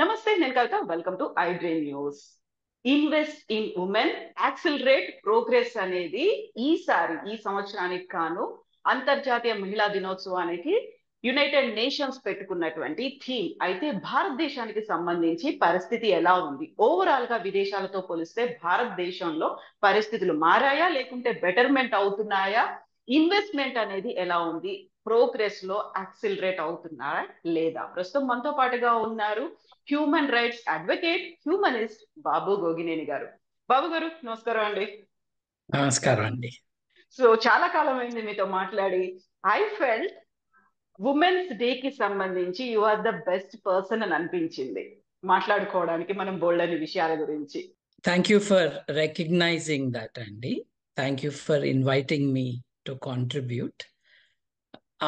నమస్తే నేను Kavitha welcome to I news invest in women accelerate progress అనేది ఈసారి ఈ సంవత్సరానికి కాను అంతర్జాతీయ మహిళా దినోత్సవానికి యునైటెడ్ నేషన్స్ పెట్టుకున్నటువంటి థీమ్ అయితే భారతదేశానికి సంబంధించి పరిస్థితి ఎలా ఉంది ఓవరాల్ గా విదేశాలతో పోలిస్తే భారతదేశంలో పరిస్థితులు మారాయా లేకుంటే బెటర్మెంట్ అవుతున్నాయా ఇన్వెస్ట్మెంట్ అనేది ఎలా ఉంది ప్రోగ్రెస్ లో యాక్సిలరేట్ అవుతున్నారా లేదా ప్రస్తుతం మనతో పాటుగా ఉన్నారు human rights advocate humanist Babu Gogineni garu Babu గారు నమస్కారం అండి నమస్కారం అండి సో చాలా కాలం అయింది మీతో మాట్లాడి ఐ ఫెల్ట్ ఉమెన్స్ డే కి సంబంధించి you are the best person అని అనిపించింది మాట్లాడుకోవడానికి మనం బోల్డని విషయాల గురించి thank you for recognising that అండి thank you for inviting me to contribute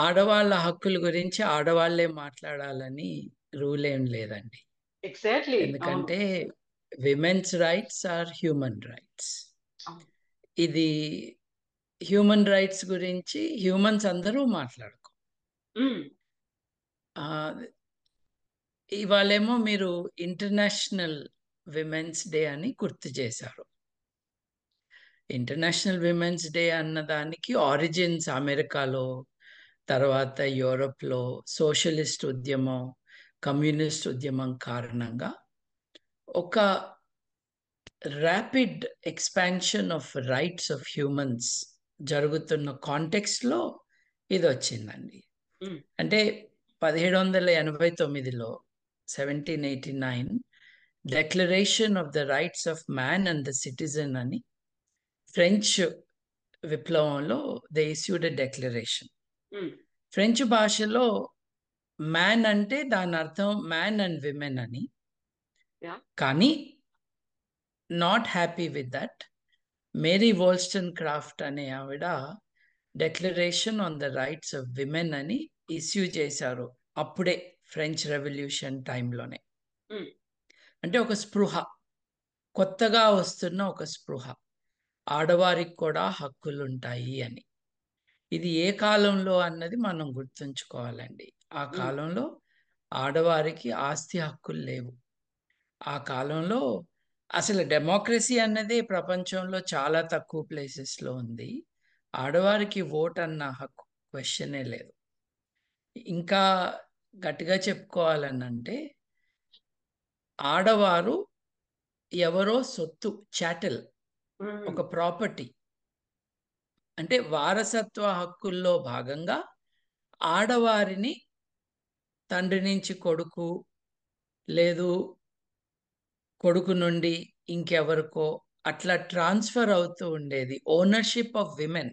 ఆడవాళ్ళ హక్కుల గురించి ఆడవాళ్లే మాట్లాడాలని రూల్ ఏం లేదండి ఎగ్జాక్ట్లీ ఎందుకంటే women's rights are human rights ఇది హ్యూమన్ రైట్స్ గురించి హ్యూమన్స్ అందరూ మాట్లాడుకో ఇవాళేమో మీరు ఇంటర్నేషనల్ విమెన్స్ డే అని గుర్తు చేశారు ఇంటర్నేషనల్ విమెన్స్ డే అన్న దానికి ఆరిజిన్స్ అమెరికాలో తర్వాత యూరోప్లో సోషలిస్ట్ ఉద్యమం కమ్యూనిస్ట్ ఉద్యమం కారణంగా ఒక rapid expansion of rights of humans జరుగుతున్న కాంటెక్స్లో ఇది వచ్చిందండి hmm. అంటే పదిహేడు వందల ఎనభై తొమ్మిదిలో seventeen eighty nine declaration of the rights of man and the citizen అని ఫ్రెంచ్ విప్లవంలో ద ఇస్యూడ్ డెక్లరేషన్ ఫ్రెంచ్ భాషలో మ్యాన్ అంటే దాని అర్థం మ్యాన్ అండ్ విమెన్ అని కానీ not happy with that Mary Wollstonecraft అనే ఆవిడ declaration on the rights of women అని ఇష్యూ చేశారు అప్పుడే ఫ్రెంచ్ రెవల్యూషన్ టైంలోనే అంటే ఒక స్పృహ కొత్తగా వస్తున్న ఒక స్పృహ ఆడవారికి కూడా హక్కులుంటాయి అని ఇది ఏ కాలంలో అన్నది మనం గుర్తుంచుకోవాలండి ఆ కాలంలో ఆడవారికి ఆస్తి హక్కులు లేవు ఆ కాలంలో అసలు డెమోక్రసీ అన్నది ప్రపంచంలో చాలా తక్కువ ప్లేసెస్లో ఉంది ఆడవారికి ఓట్ అన్న హక్కు క్వశ్చనే లేదు ఇంకా గట్టిగా చెప్పుకోవాలనంటే ఆడవారు ఎవరో సొత్తు చాటల్ ఒక ప్రాపర్టీ అంటే వారసత్వ హక్కుల్లో భాగంగా ఆడవారిని తండ్రి నుంచి కొడుకు లేదు కొడుకు నుండి ఇంకెవరికో అట్లా ట్రాన్స్ఫర్ అవుతూ ఉండేది ఓనర్షిప్ ఆఫ్ విమెన్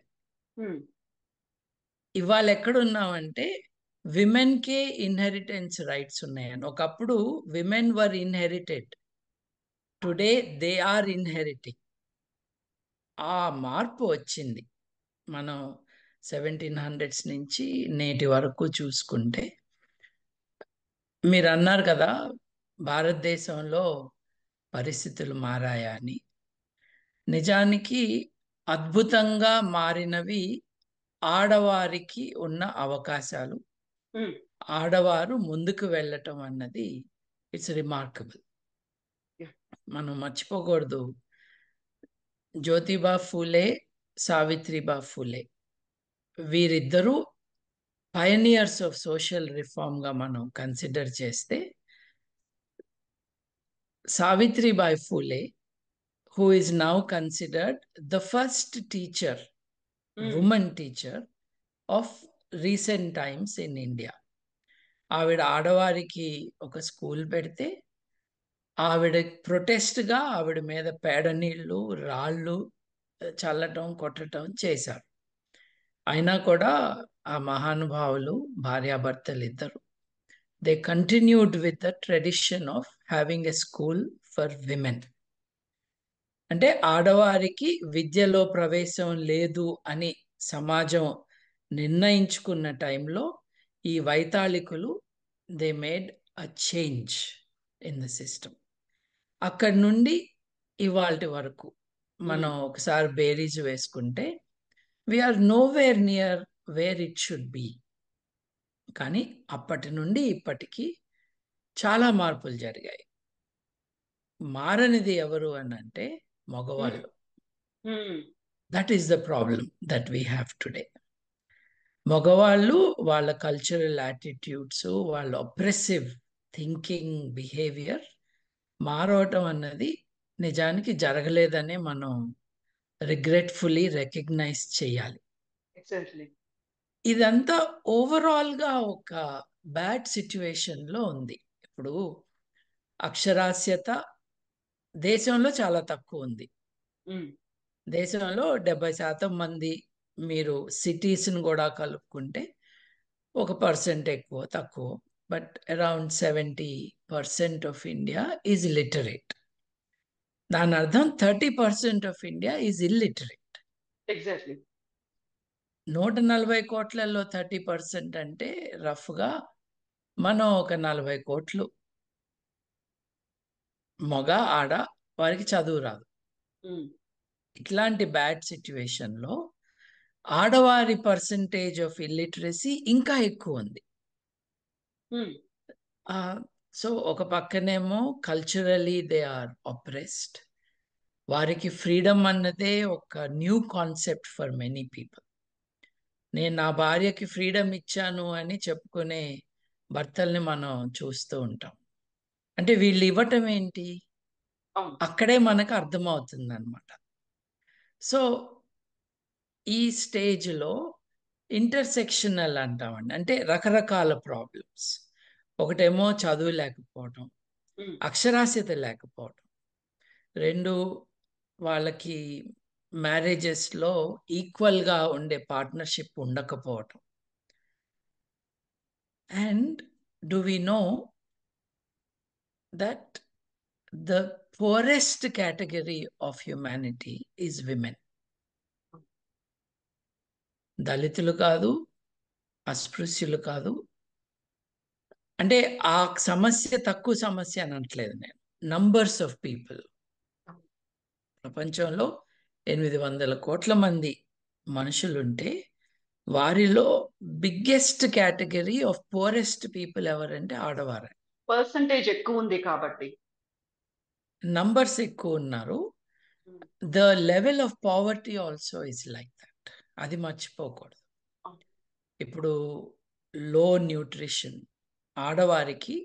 ఇవాళ ఎక్కడున్నామంటే విమెన్కే ఇన్హెరిటెన్స్ రైట్స్ ఉన్నాయని ఒకప్పుడు women were inherited today they are inheriting ఆ మార్పు వచ్చింది మనం సెవెంటీన్ హండ్రెడ్స్ నుంచి నేటి వరకు చూసుకుంటే మీరు అన్నారు కదా భారతదేశంలో పరిస్థితులు మారాయా అని నిజానికి అద్భుతంగా మారినవి ఆడవారికి ఉన్న అవకాశాలు ఆడవారు ముందుకు వెళ్ళటం అన్నది ఇట్స్ రిమార్కబుల్ మనం మర్చిపోకూడదు జ్యోతిబా ఫూలే సావిత్రిబా ఫూలే వీరిద్దరూ పయనియర్స్ ఆఫ్ సోషల్ రిఫార్మ్గా మనం కన్సిడర్ చేస్తే Savitribai Phule who is now considered the first teacher women teacher of recent times in India ఆవిడ ఆడవారికి ఒక స్కూల్ పెడితే ఆవిడ ప్రొటెస్ట్గా ఆవిడ మీద పేడ నీళ్ళు రాళ్ళు చల్లటం కొట్టడం చేశారు అయినా కూడా ఆ మహానుభావులు భార్యాభర్తలు ఇద్దరు they continued with the tradition of having a school for women అంటే ఆడవారికి విద్యలో ప్రవేశం లేదు అని సమాజం నిర్ణయించుకున్న టైంలో ఈ వైతాళికులు they made a change in the system అక్కడి నుండి ఇవాళ వరకు మనం ఒకసారి బేరీజ్ వేసుకుంటే we are nowhere near where it should be కానీ అప్పటి నుండి ఇప్పటికీ చాలా మార్పులు జరిగాయి మారనిది ఎవరు అని అంటే మగవాళ్ళు that is the problem that we have today మగవాళ్ళు వాళ్ళ కల్చరల్ యాటిట్యూడ్స్ వాళ్ళ అప్రెసివ్ థింకింగ్ బిహేవియర్ మారవటం అన్నది నిజానికి జరగలేదనే మనం రిగ్రెట్ఫుల్లీ రికగ్నైజ్ చేయాలి ఇదంతా ఓవరాల్ గా ఒక బ్యాడ్ సిచ్యువేషన్ లో ఉంది ఇప్పుడు అక్షరాస్యత దేశంలో చాలా తక్కువ ఉంది hmm. దేశంలో డెబ్బై శాతం మంది మీరు సిటీస్ని కూడా కలుపుకుంటే ఒక పర్సెంట్ ఎక్కువ తక్కువ but around seventy percent of India is literate దాని అర్థం thirty percent of India is illiterate exactly నూట నలభై కోట్లలో థర్టీ పర్సెంట్ అంటే రఫ్గా మనం ఒక నలభై కోట్లు మగ ఆడ వారికి చదువు రాదు hmm. ఇట్లాంటి బ్యాడ్ సిచ్యువేషన్లో ఆడవారి పర్సంటేజ్ ఆఫ్ ఇల్లిటరసీ ఇంకా ఎక్కువ ఉంది hmm. సో ఒక పక్కనేమో కల్చరలీ దే ఆర్ ఆప్రెస్డ్ వారికి ఫ్రీడమ్ అన్నదే ఒక new concept for many people నేను నా భార్యకి ఫ్రీడమ్ ఇచ్చాను అని చెప్పుకునే భర్తల్ని మనం చూస్తూ ఉంటాం అంటే వీళ్ళు ఇవ్వటం ఏంటి అక్కడే మనకు అర్థమవుతుంది అనమాట సో ఈ స్టేజ్లో ఇంటర్సెక్షనల్ అంటామండి అంటే రకరకాల ప్రాబ్లమ్స్ ఒకటేమో చదువు లేకపోవటం అక్షరాస్యత లేకపోవటం రెండు వాళ్ళకి మ్యారేజెస్లో ఈక్వల్గా ఉండే పార్ట్నర్షిప్ ఉండకపోవటం and do we know that the poorest category of humanity is women దళితులు కాదు అస్పృశ్యులు కాదు అంటే ఆ సమస్య తక్కువ సమస్య అని అనట్లేదు నేను నంబర్స్ ఆఫ్ పీపుల్ ప్రపంచంలో ఎనిమిది వందల కోట్ల మంది మనుషులుంటే వారిలో biggest category of poorest people ఎవరంటే ఆడవారే పర్సంటేజ్ ఎక్కువ ఉంది కాబట్టి నంబర్స్ ఎక్కువ ఉన్నారు the level of poverty also is like that అది మర్చిపోకూడదు ఇప్పుడు లో న్యూట్రిషన్ ఆడవారికి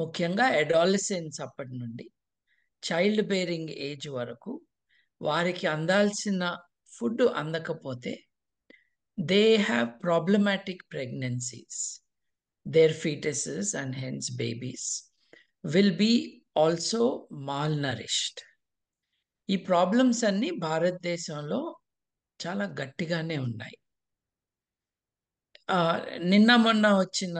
ముఖ్యంగా అడాలసెన్స్ అప్పటి నుండి చైల్డ్ బేరింగ్ ఏజ్ వరకు వారికి అందాల్సిన ఫుడ్ అందకపోతే they have problematic pregnancies their foetuses and hence babies will be also malnourished ఈ ప్రాబ్లమ్స్ అన్నీ భారతదేశంలో చాలా గట్టిగానే ఉన్నాయి నిన్న మొన్న వచ్చిన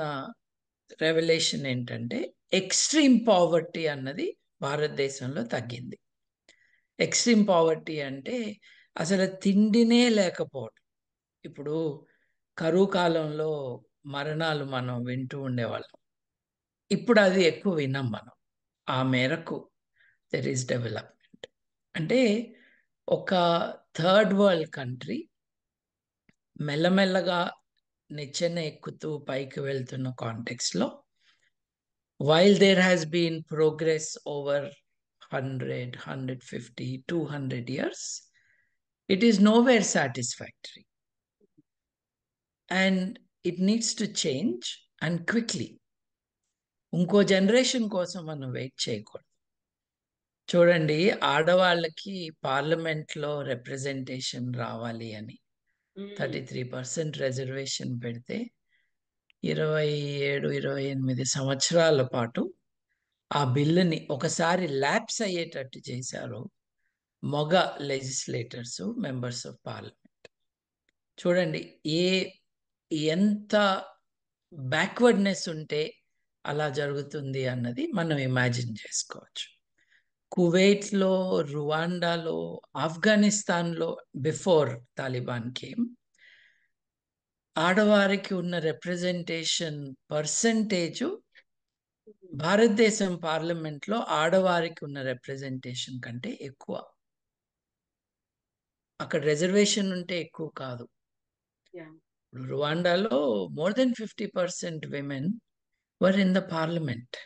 రెవల్యూషన్ ఏంటంటే ఎక్స్ట్రీమ్ పావర్టీ అన్నది భారతదేశంలో తగ్గింది ఎక్స్ట్రీమ్ పావర్టీ అంటే అసలు తిండినే లేకపోవడం ఇప్పుడు కరువు కాలంలో మరణాలు మనం వింటూ ఉండేవాళ్ళం ఇప్పుడు అది ఎక్కువ విన్నాం మనం ఆ మేరకు దెర్ ఈస్ డెవలప్మెంట్ అంటే ఒక థర్డ్ వరల్డ్ కంట్రీ మెల్లమెల్లగా నిచ్చెన ఎక్కుతూ పైకి వెళ్తున్న కాంటెక్స్లో while there has been progress over hundred hundred fifty two hundred years it is nowhere satisfactory and it needs to change and quickly ఇంకో జనరేషన్ కోసం మనం వెయిట్ చేయకూడదు చూడండి ఆడవాళ్ళకి పార్లమెంట్లో రిప్రజెంటేషన్ రావాలి అని థర్టీ త్రీ పర్సెంట్ రిజర్వేషన్ పెడితే ఇరవై ఏడు ఇరవై ఎనిమిది సంవత్సరాల పాటు ఆ బిల్లుని ఒకసారి ల్యాప్స్ అయ్యేటట్టు చేశారు మగ లెజిస్లేటర్స్ మెంబర్స్ ఆఫ్ పార్లమెంట్ చూడండి ఏ ఎంత బ్యాక్వర్డ్నెస్ ఉంటే అలా జరుగుతుంది అన్నది మనం ఇమాజిన్ చేసుకోవచ్చు కువైట్లో రువాండాలో ఆఫ్ఘనిస్తాన్లో బిఫోర్ తాలిబాన్ కేమ్ ఆడవారికి ఉన్న రిప్రజెంటేషన్ పర్సంటేజ్ భారతదేశం పార్లమెంట్లో ఆడవారికి ఉన్న రిప్రజెంటేషన్ కంటే ఎక్కువ అక్కడ రిజర్వేషన్ ఉంటే ఎక్కువ కాదు రువాండాలో more than fifty percent women were in the parliament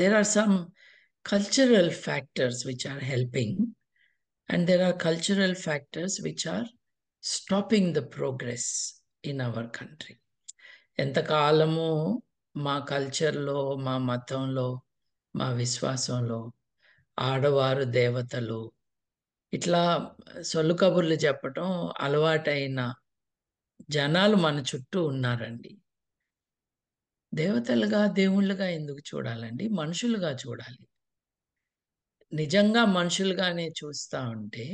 there are some cultural factors which are helping, and there are cultural factors which are stopping the progress in our country. ఎంతకాలము మా కల్చర్లో మా మతంలో మా విశ్వాసంలో ఆడవారు దేవతలు ఇట్లా సొల్లు కబుర్లు చెప్పడం అలవాటైన జనాలు మన చుట్టూ ఉన్నారండి దేవతలుగా దేవుళ్ళుగా ఎందుకు చూడాలండి మనుషులుగా చూడాలి నిజంగా మనుషులుగానే చూస్తా ఉంటే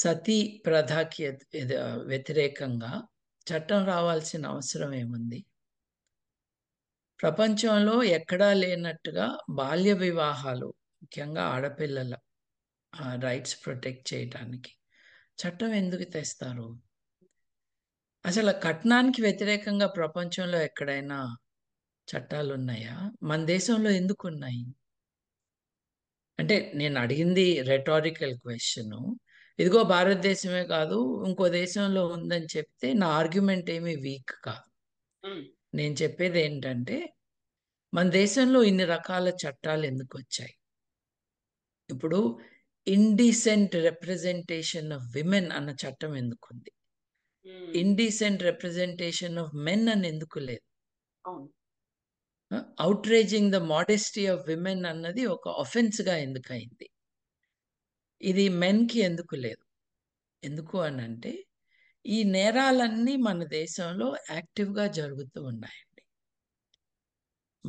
సతీ ప్రధాకి వ్యతిరేకంగా చట్టం రావాల్సిన అవసరం ఏముంది ప్రపంచంలో ఎక్కడా లేనట్టుగా బాల్య వివాహాలు ముఖ్యంగా ఆడపిల్లల రైట్స్ ప్రొటెక్ట్ చేయటానికి చట్టం ఎందుకు తెస్తారు అసలు కట్నానికి వ్యతిరేకంగా ప్రపంచంలో ఎక్కడైనా చట్టాలు ఉన్నాయా మన దేశంలో ఎందుకు ఉన్నాయి అంటే నేను అడిగింది రెటారికల్ క్వశ్చన్ ఇదిగో భారతదేశమే కాదు ఇంకో దేశంలో ఉందని చెప్తే నా ఆర్గ్యుమెంట్ ఏమీ వీక్ కాదు నేను చెప్పేది ఏంటంటే మన దేశంలో ఇన్ని రకాల చట్టాలు ఎందుకు వచ్చాయి ఇప్పుడు ఇండిసెంట్ రిప్రజెంటేషన్ ఆఫ్ విమెన్ అన్న చట్టం ఎందుకుంది ఇండీసెంట్ రిప్రజెంటేషన్ ఆఫ్ మెన్ అని ఎందుకు లేదు outraging the modesty of women అన్నది ఒక గా ఎందుకు అయింది ఇది మెన్కి ఎందుకు లేదు ఎందుకు అని అంటే ఈ నేరాలన్నీ మన దేశంలో యాక్టివ్గా జరుగుతూ ఉన్నాయండి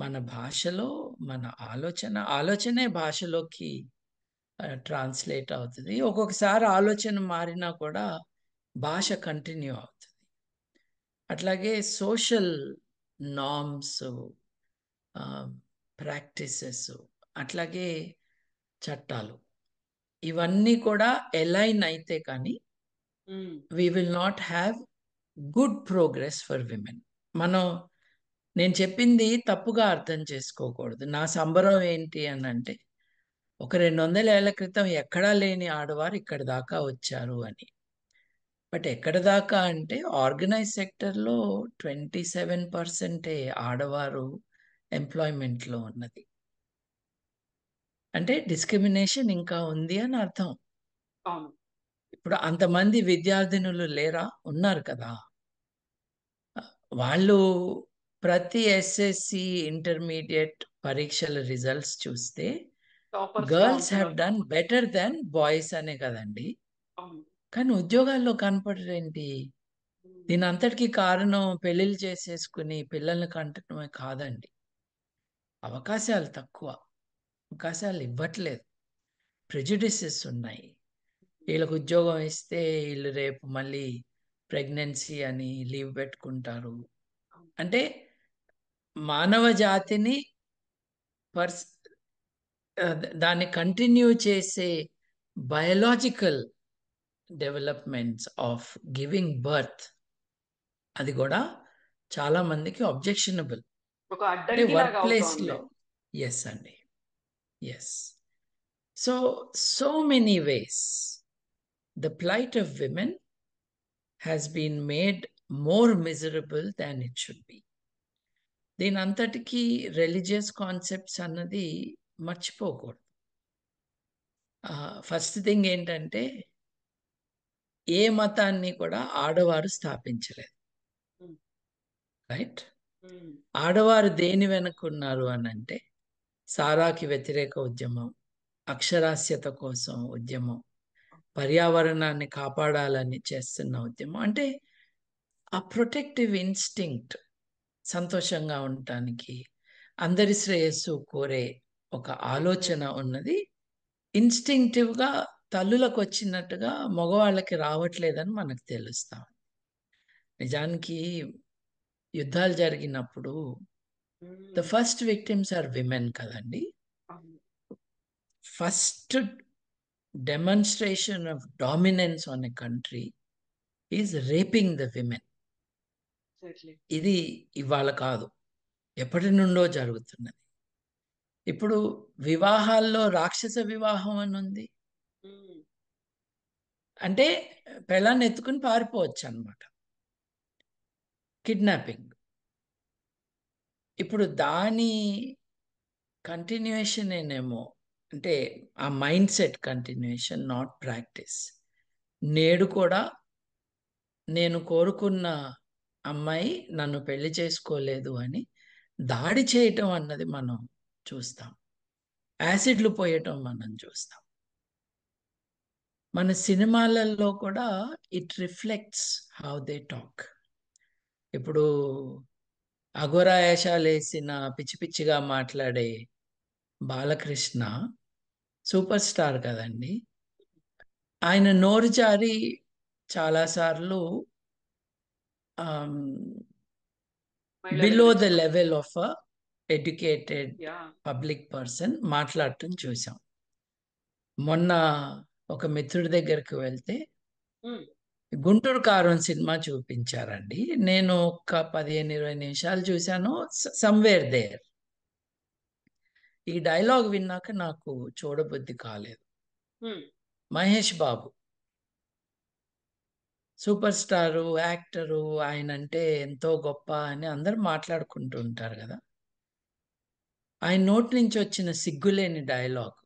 మన భాషలో మన ఆలోచన ఆలోచనే భాషలోకి ట్రాన్స్లేట్ అవుతుంది ఒక్కొక్కసారి ఆలోచన మారినా కూడా భాష కంటిన్యూ అవుతుంది అట్లాగే సోషల్ నామ్స్ ప్రాక్టీసెస్ అట్లాగే చట్టాలు ఇవన్నీ కూడా ఎలైన్ అయితే కానీ we will not have good progress for women మనం నేను చెప్పింది తప్పుగా అర్థం చేసుకోకూడదు నా సంబరం ఏంటి అని అంటే ఒక రెండు వందల ఏళ్ల క్రితం ఎక్కడా లేని ఆడవారు ఇక్కడ దాకా వచ్చారు అని బట్ ఎక్కడ దాకా అంటే ఆర్గనైజ్ సెక్టర్లో ట్వంటీ సెవెన్ పర్సెంటే ఆడవారు ఎంప్లాయ్మెంట్లో ఉన్నది అంటే డిస్క్రిమినేషన్ ఇంకా ఉంది అని అర్థం ఇప్పుడు అంతమంది విద్యార్థినులు లేరా ఉన్నారు కదా వాళ్ళు ప్రతి ఎస్ఎస్సి ఇంటర్మీడియట్ పరీక్షల రిజల్ట్స్ చూస్తే girls have done better than boys అనే కదండి కానీ ఉద్యోగాల్లో కనపడరేంటి దీని అంతటికీ కారణం పెళ్ళిళ్ళు చేసేసుకుని పిల్లల్ని కంటడమే కాదండి అవకాశాలు తక్కువ అవకాశాలు ఇవ్వట్లేదు ప్రెజుడిసెస్ ఉన్నాయి వీళ్ళకు ఉద్యోగం ఇస్తే వీళ్ళు రేపు మళ్ళీ ప్రెగ్నెన్సీ అని లీవ్ పెట్టుకుంటారు అంటే మానవ జాతిని పర్స్ దాన్ని కంటిన్యూ చేసే biological developments of giving birth అది కూడా చాలా మందికి అబ్జెక్షనబుల్ వర్క్ ప్లేస్ లో ఎస్ అండి yes so so many ways the plight of women has been made more miserable than it should be దీని అంతటికీ రిలీజియస్ కాన్సెప్ట్స్ అన్నది మర్చిపోకూడదు ఫస్ట్ uh, థింగ్ ఏంటంటే ఏ మతాన్ని కూడా ఆడవారు స్థాపించలేదు రైట్ ఆడవారు దేని వెనుకున్నారు అని అంటే సారాకి వ్యతిరేక ఉద్యమం అక్షరాస్యత కోసం ఉద్యమం పర్యావరణాన్ని కాపాడాలని చేస్తున్న ఉద్యమం అంటే ఆ ప్రొటెక్టివ్ ఇన్స్టింక్ట్ సంతోషంగా ఉండటానికి అందరి శ్రేయస్సు కోరే ఒక ఆలోచన ఉన్నది ఇన్స్టింక్టివ్గా తల్లులకు వచ్చినట్టుగా మగవాళ్ళకి రావట్లేదని మనకు తెలుస్తా నిజానికి యుద్ధాలు జరిగినప్పుడు the first victims are women కదండి first demonstration of dominance on a country is raping the women ఇది ఇవాళ కాదు ఎప్పటి నుండో జరుగుతున్నది ఇప్పుడు వివాహాల్లో రాక్షస వివాహం అని ఉంది అంటే పెళ్ళాన్ని ఎత్తుకుని పారిపోవచ్చు అనమాట కిడ్నాపింగ్ ఇప్పుడు దాని కంటిన్యూషన్ ఏనేమో అంటే ఆ mind set continuation not practice నేడు కూడా నేను కోరుకున్న అమ్మాయి నన్ను పెళ్లి చేసుకోలేదు అని దాడి చేయటం అన్నది మనం చూస్తాం యాసిడ్లు పోయటం మనం చూస్తాం మన సినిమాలలో కూడా it reflects how they talk ఇప్పుడు అఘోరాయాసాలు వేసిన పిచ్చి పిచ్చిగా మాట్లాడే బాలకృష్ణ సూపర్ స్టార్ కదండి ఆయన నోరు జారి చాలాసార్లు below the level of educated public person మాట్లాడటం చూసాం మొన్న ఒక మిత్రుడి దగ్గరికి వెళ్తే గుంటూరు కారం సినిమా చూపించారండి నేను ఒక పదిహేను ఇరవై నిమిషాలు చూశాను సమ్వేర్ దేర్ ఈ డైలాగ్ విన్నాక నాకు చూడబుద్ధి కాలేదు Mahesh Babu super star actor ఆయన అంటే ఎంతో గొప్ప అని అందరూ మాట్లాడుకుంటూ ఉంటారు కదా ఆయన నోటి నుంచి వచ్చిన సిగ్గులేని డైలాగ్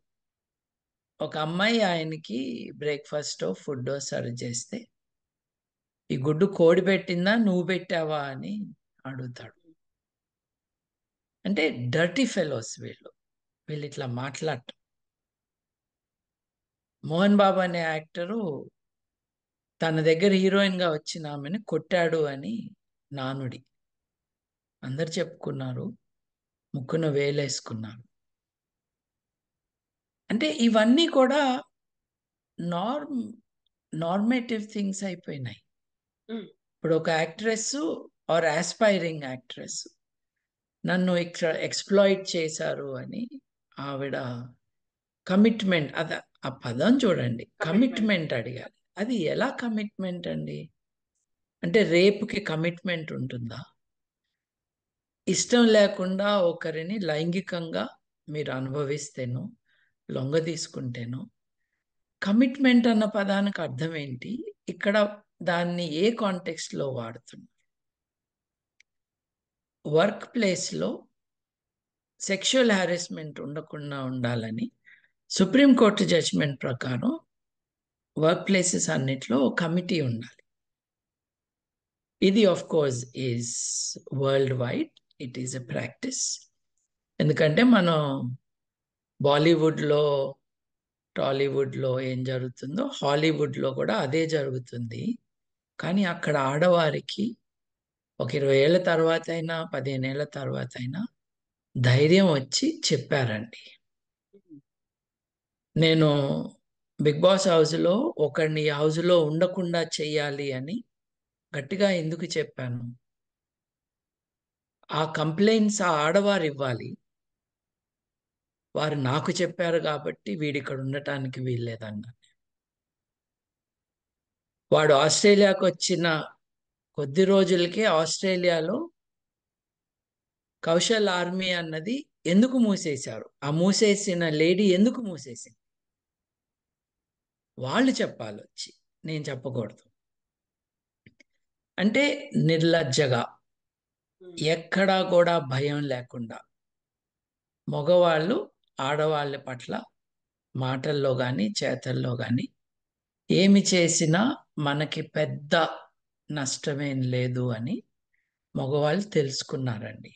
ఒక అమ్మాయి ఆయనకి బ్రేక్ఫాస్టో ఫుడ్డో సర్వ్ చేస్తే ఈ గుడ్డు కోడి పెట్టిందా నువ్వు పెట్టావా అని అడుగుతాడు అంటే డర్టీ ఫెలోస్ వీళ్ళు వీళ్ళు ఇట్లా మాట్లాడటం మోహన్ బాబు అనే యాక్టరు తన దగ్గర హీరోయిన్గా వచ్చిన ఆమెను కొట్టాడు అని నానుడి అందరు చెప్పుకున్నారు ముక్కున వేలేసుకున్నారు అంటే ఇవన్నీ కూడా నార్మ్ నార్మేటివ్ థింగ్స్ అయిపోయినాయి ఇప్పుడు ఒక యాక్ట్రెస్ ఆర్ ఆస్పైరింగ్ యాక్ట్రెస్ నన్ను ఎక్స్ప్లాయిట్ చేశారు అని ఆవిడ కమిట్మెంట్ అద ఆ పదం చూడండి కమిట్మెంట్ అడిగాలి అది ఎలా కమిట్మెంట్ అండి అంటే రేపుకి కమిట్మెంట్ ఉంటుందా ఇష్టం లేకుండా ఒకరిని లైంగికంగా మీరు అనుభవిస్తేను లొంగ తీసుకుంటేను కమిట్మెంట్ అన్న పదానికి అర్థం ఏంటి ఇక్కడ దాన్ని ఏ కాంటెక్స్ట్లో వాడుతున్నారు వర్క్ ప్లేస్లో సెక్షువల్ హ్యారెస్మెంట్ ఉండకుండా ఉండాలని సుప్రీంకోర్టు జడ్జ్మెంట్ ప్రకారం వర్క్ ప్లేసెస్ అన్నిట్లో కమిటీ ఉండాలి ఇది of course is world wide it is a practice ఎందుకంటే మనం బాలీవుడ్లో టాలీవుడ్లో ఏం జరుగుతుందో హాలీవుడ్లో కూడా అదే జరుగుతుంది కానీ అక్కడ ఆడవారికి ఒక ఇరవై ఏళ్ళ తర్వాత అయినా పదిహేను ఏళ్ళ తర్వాత అయినా ధైర్యం వచ్చి చెప్పారండి నేను బిగ్ బాస్ హౌస్లో ఒకరిని హౌస్లో ఉండకుండా చెయ్యాలి అని గట్టిగా ఎందుకు చెప్పాను ఆ కంప్లైంట్స్ ఆ ఆడవారు ఇవ్వాలి వారు నాకు చెప్పారు కాబట్టి వీడి ఇక్కడ ఉండటానికి వీల్లేదన్నాను వాడు ఆస్ట్రేలియాకు వచ్చిన కొద్ది రోజులకే ఆస్ట్రేలియాలో కౌశల్ ఆర్మీ అన్నది ఎందుకు మూసేశారు ఆ మూసేసిన లేడీ ఎందుకు మూసేసింది వాళ్ళు చెప్పాలి వచ్చి నేను చెప్పకూడదు అంటే నిర్లజ్జగా ఎక్కడా కూడా భయం లేకుండా మగవాళ్ళు ఆడవాళ్ళ పట్ల మాటల్లో కానీ చేతల్లో కానీ ఏమి చేసినా మనకి పెద్ద నష్టమేం లేదు అని మగవాళ్ళు తెలుసుకున్నారండి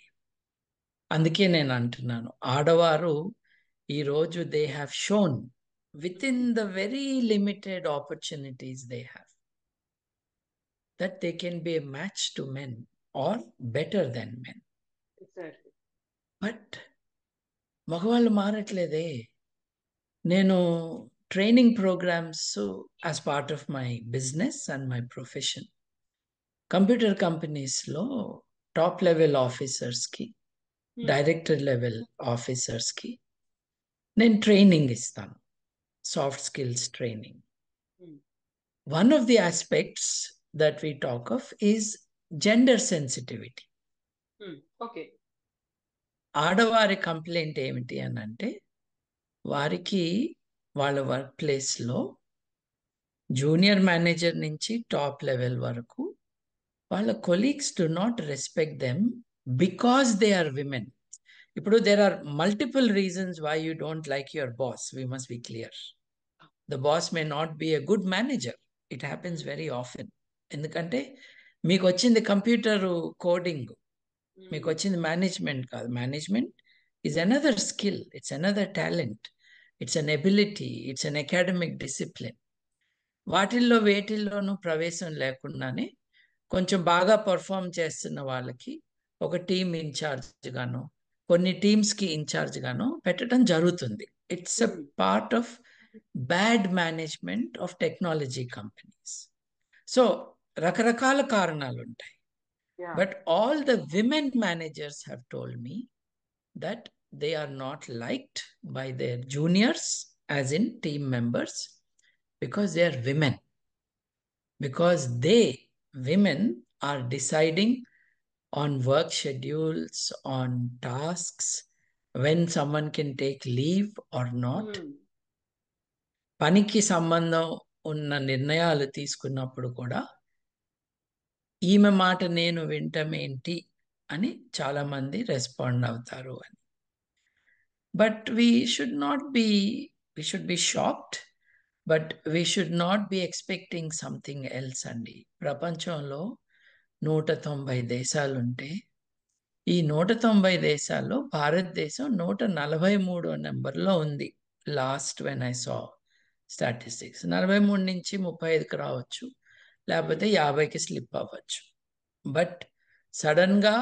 అందుకే నేను అంటున్నాను ఆడవారు ఈరోజు they have shown with in the very limited opportunities they have that they can be match to men are better than men but మగవాళ్ళు మారట్లేదే నేను training programs as part of my business and my profession computer కంపెనీస్లో top level ఆఫీసర్స్కి director level ఆఫీసర్స్కి నేను training ఇస్తాను soft skills training one of the aspects that we talk of is gender sensitivity okay ఆడవారి complaint ఏమిటి అని అంటే వారికి వాళ్ళ వర్క్ ప్లేస్లో జూనియర్ మేనేజర్ నుంచి టాప్ లెవెల్ వరకు వాళ్ళ colleagues do not respect them because they are women ఇప్పుడు there are multiple reasons why you don't like your boss we must be clear the boss may not be a good manager it happens very often ఎందుకంటే మీకు వచ్చింది computer coding మీకు వచ్చింది management కాదు management is another skill it's another talent it's an ability it's an academic discipline వాటిల్లో వేటిల్లోనూ ప్రవేశం లేకుండానే కొంచెం బాగా పర్ఫామ్ చేస్తున్న వాళ్ళకి ఒక టీమ్ ఇన్ఛార్జ్గాను కొన్ని టీమ్స్కి ఇన్ఛార్జ్గాను పెట్టడం జరుగుతుంది it's a part of bad management of technology companies so రకరకాల కారణాలు ఉంటాయి Yeah. But all the women managers have told me that they are not liked by their juniors, as in team members, because they are women. Because they, women, are deciding on work schedules, on tasks, when someone can take leave or not. Hmm. పనికి సంబంధం ఉన్న నిర్ణయాలు తీసుకున్నప్పుడు ఈమె మాట నేను వింటమేంటి అని చాలామంది రెస్పాండ్ అవుతారు అని but we should not be we should be shocked but we should not be expecting something else అండి ప్రపంచంలో నూట తొంభై దేశాలుంటే ఈ నూట తొంభై దేశాల్లో భారతదేశం నూట నలభై మూడో నెంబర్లో ఉంది last when I saw statistics నలభై మూడు నుంచి ముప్పై ఐదుకు రావచ్చు లేకపోతే యాభైకి స్లిప్ అవ్వచ్చు బట్ సడన్గా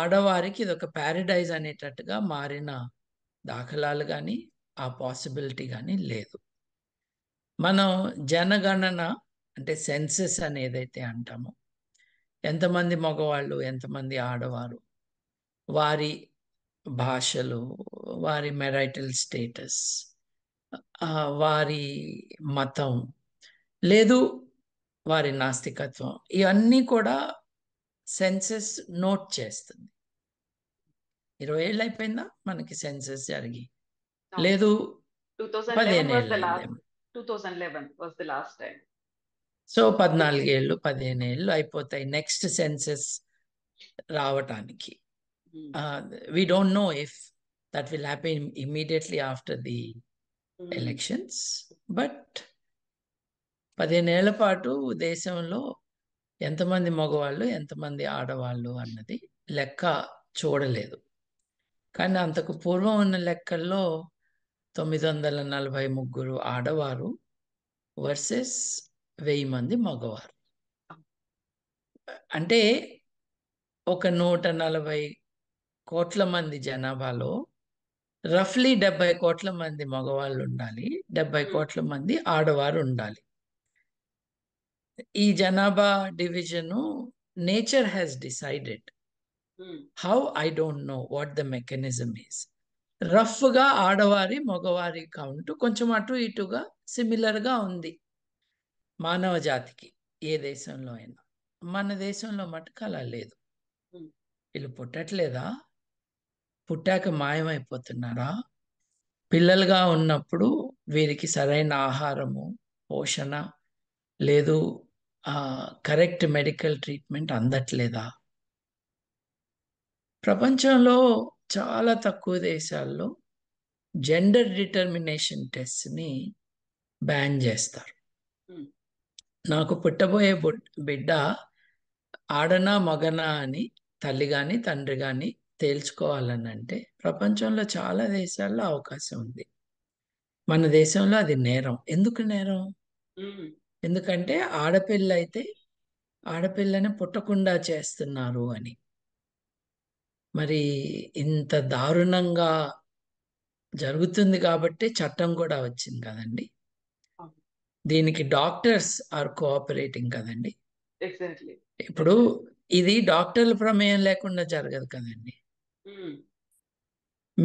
ఆడవారికి ఇది ఒక ప్యారడైజ్ అనేటట్టుగా మారిన దాఖలాలు కానీ ఆ పాసిబిలిటీ కానీ లేదు మనం జనగణన అంటే సెన్సెస్ అని ఏదైతే అంటామో ఎంతమంది మగవాళ్ళు ఎంతమంది ఆడవారు వారి భాషలు వారి మెరైటల్ స్టేటస్ వారి మతం లేదు వారి నాస్తికత్వం ఇవన్నీ కూడా సెన్సెస్ నోట్ చేస్తుంది ఇరవై ఏళ్ళు అయిపోయిందా మనకి సెన్సెస్ జరిగి లేదు పదిహేను ఏళ్ళు సో పద్నాలుగేళ్ళు పదిహేను ఏళ్ళు అయిపోతాయి నెక్స్ట్ సెన్సెస్ రావటానికి we don't know if that will happy immediately after the elections but పదిహేనేళ్ల పాటు దేశంలో ఎంతమంది మగవాళ్ళు ఎంతమంది ఆడవాళ్ళు అన్నది లెక్క చూడలేదు కానీ అంతకు పూర్వం ఉన్న లెక్కల్లో తొమ్మిది వందల నలభై ముగ్గురు ఆడవారు వర్సెస్ వెయ్యి మంది మగవారు అంటే ఒక నూట నలభై కోట్ల మంది జనాభాలో రఫ్లీ డెబ్బై కోట్ల మంది మగవాళ్ళు ఉండాలి డెబ్బై కోట్ల మంది ఆడవారు ఉండాలి ఈ జనాభా division nature has decided how I don't know what the mechanism is రఫ్గా ఆడవారి మగవారి కౌంటు కొంచెం అటు ఇటుగా సిమిలర్గా ఉంది మానవ జాతికి ఏ దేశంలో అయినా మన దేశంలో మటుకు అలా లేదు hmm. వీళ్ళు పుట్టట్లేదా పుట్టాక మాయమైపోతున్నారా పిల్లలుగా ఉన్నప్పుడు వీరికి సరైన ఆహారము పోషణ లేదు కరెక్ట్ మెడికల్ ట్రీట్మెంట్ అందట్లేదా ప్రపంచంలో చాలా తక్కువ దేశాల్లో జెండర్ డిటర్మినేషన్ టెస్ట్ని బ్యాన్ చేస్తారు నాకు పుట్టబోయే బిడ్డ ఆడనా మగనా అని తల్లి కానీ తండ్రి కానీ తేల్చుకోవాలని అంటే ప్రపంచంలో చాలా దేశాల్లో అవకాశం ఉంది మన దేశంలో అది నేరం ఎందుకు నేరం ఎందుకంటే ఆడపిల్ల అయితే ఆడపిల్లని పుట్టకుండా చేస్తున్నారు అని మరి ఇంత దారుణంగా జరుగుతుంది కాబట్టి చట్టం కూడా వచ్చింది కదండి దీనికి డాక్టర్స్ ఆర్ కోఆపరేటింగ్ కదండి ఇప్పుడు ఇది డాక్టర్ల ప్రమేయం లేకుండా జరగదు కదండి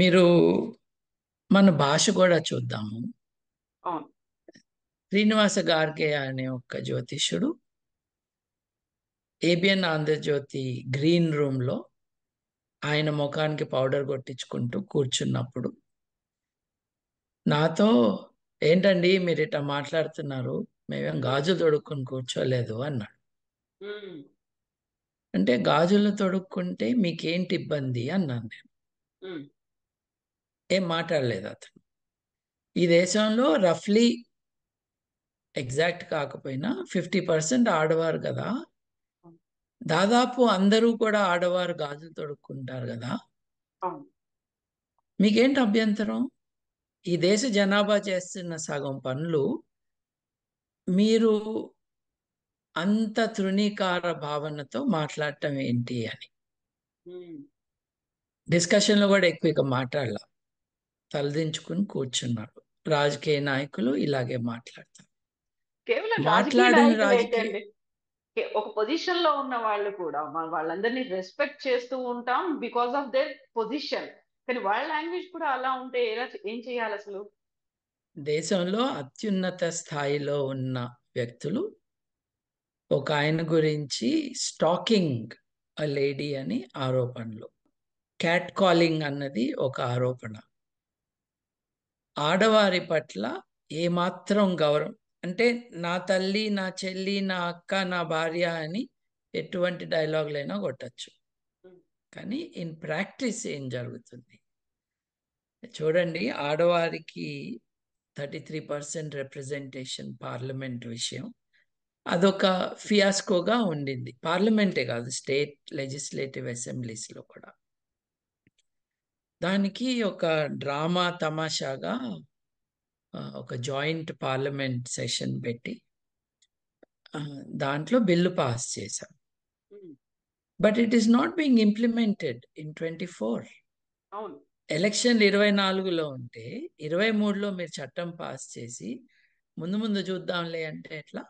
మీరు మన భాష కూడా చూద్దాము శ్రీనివాస గార్గే అనే ఒక జ్యోతిష్యుడు ఏబిఎన్ ఆంధ్రజ్యోతి గ్రీన్ రూమ్లో ఆయన ముఖానికి పౌడర్ కొట్టించుకుంటూ కూర్చున్నప్పుడు నాతో ఏంటండి మీరు ఇట్లా మాట్లాడుతున్నారు మేమేం గాజులు తొడుక్కుని కూర్చోలేదు అన్నాడు అంటే గాజులు తొడుక్కుంటే మీకేంటి ఇబ్బంది అన్నాను నేను ఏం మాట్లాడలేదు అతను ఈ దేశంలో రఫ్లీ ఎగ్జాక్ట్ కాకపోయినా ఫిఫ్టీ పర్సెంట్ ఆడవారు కదా దాదాపు అందరూ కూడా ఆడవారు గాజులు తొడుక్కుంటారు కదా మీకేంటి అభ్యంతరం ఈ దేశ జనాభా చేస్తున్న సగం పనులు మీరు అంత తృణీకార భావనతో మాట్లాడటం ఏంటి అని డిస్కషన్లో కూడా ఎక్కువ ఇక మాట్లాడాల తలదించుకుని కూర్చున్నారు రాజకీయ నాయకులు ఇలాగే మాట్లాడతారు కేవలం ఒక పొజిషన్ లో ఉన్న వాళ్ళు కూడా వాళ్ళందరినీ రెస్పెక్ట్ చేస్తూ ఉంటాం బికాస్ ఆఫ్ దేర్ పొజిషన్ కానీ వాళ్ళ లాంగ్వేజ్ కూడా అలా ఉంటే ఎలా ఏం చేయాలి అసలు దేశంలో అత్యున్నత స్థాయిలో ఉన్న వ్యక్తులు ఒక ఆయన గురించి స్టాకింగ్ లేడీ అని ఆరోపణలు క్యాట్ కాలింగ్ అన్నది ఒక ఆరోపణ ఆడవారి పట్ల ఏమాత్రం గౌరవం అంటే నా తల్లి నా చెల్లి నా అక్క నా భార్య అని ఎటువంటి డైలాగులైనా కొట్టచ్చు కానీ ఇన్ ప్రాక్టీస్ ఏం జరుగుతుంది చూడండి ఆడవారికి thirty three percent representation parliament విషయం అదొక ఫియాస్కోగా ఉండింది పార్లమెంటే కాదు స్టేట్ లెజిస్లేటివ్ అసెంబ్లీస్లో కూడా దానికి ఒక డ్రామా తమాషాగా ఒక జాయింట్ పార్లమెంట్ సెషన్ పెట్టి దాంట్లో బిల్లు పాస్ చేశాం but it is not being implemented in twenty four election ఇరవై నాలుగులో ఉంటే ఇరవై మూడులో మీరు చట్టం పాస్ చేసి ముందు ముందు చూద్దాంలే అంటే ఎట్లా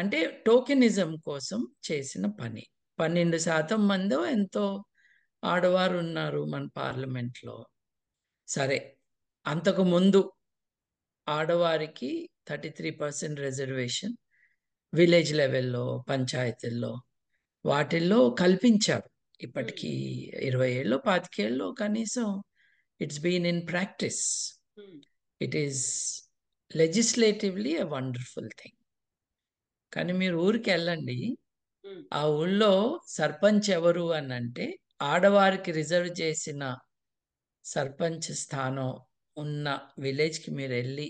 అంటే టోకెనిజం కోసం చేసిన పని పన్నెండు శాతం మందో ఎంతో ఆడవారు ఉన్నారు మన పార్లమెంట్లో సరే అంతకుముందు ఆడవారికి thirty three percent reservation village లెవెల్లో పంచాయతీల్లో వాటిల్లో కల్పించారు ఇప్పటికీ ఇరవై ఏళ్ళు పాతికేళ్ళు కనీసం it's been in practice it is legislatively a wonderful thing కానీ మీరు ఊరికి వెళ్ళండి ఆ ఊళ్ళో సర్పంచ్ ఎవరు అని అంటే ఆడవారికి రిజర్వ్ చేసిన సర్పంచ్ స్థానం ఉన్న విలేజ్కి మీరు వెళ్ళి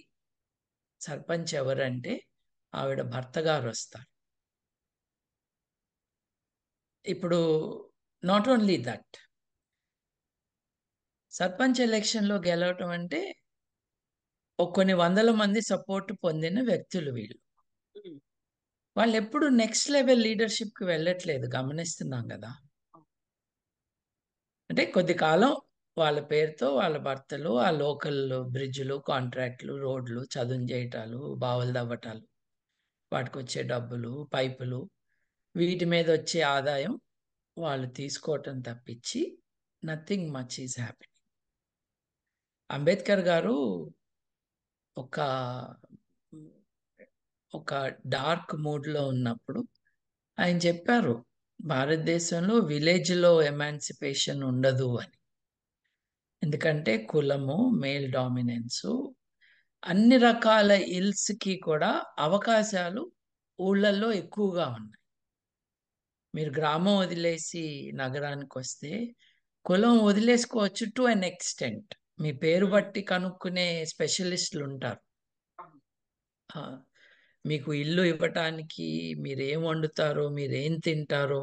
సర్పంచ్ ఎవరంటే ఆవిడ భర్త గారు వస్తారు ఇప్పుడు నాట్ ఓన్లీ దట్ సర్పంచ్ ఎలక్షన్లో గెలవటం అంటే కొన్ని వందల మంది సపోర్ట్ పొందిన వ్యక్తులు వీళ్ళు వాళ్ళు ఎప్పుడు నెక్స్ట్ లెవెల్ లీడర్షిప్కి వెళ్ళట్లేదు గమనిస్తున్నాం కదా అంటే కొద్ది కాలం వాళ్ళ పేరుతో వాళ్ళ భర్తలు ఆ లోకల్ బ్రిడ్జ్లు కాంట్రాక్ట్లు రోడ్లు చదును చేయటాలు బావులు దవ్వటాలు వాటికి వచ్చే డబ్బులు పైపులు వీటి మీద వచ్చే ఆదాయం వాళ్ళు తీసుకోవటం తప్పించి nothing much is happy Ambedkar గారు ఒక ఒక డార్క్ మూడ్లో ఉన్నప్పుడు ఆయన చెప్పారు భారతదేశంలో విలేజ్లో ఎమాన్సిపేషన్ ఉండదు అని ఎందుకంటే కులము మేల్ డామినెన్సు అన్ని రకాల ఇల్స్కి కూడా అవకాశాలు ఊళ్ళల్లో ఎక్కువగా ఉన్నాయి మీరు గ్రామం వదిలేసి నగరానికి వస్తే కులం వదిలేసుకోవచ్చు టు అన్ ఎక్స్టెంట్ మీ పేరు బట్టి కనుక్కునే స్పెషలిస్టులు ఉంటారు మీకు ఇల్లు ఇవ్వటానికి మీరేం వండుతారో మీరేం తింటారో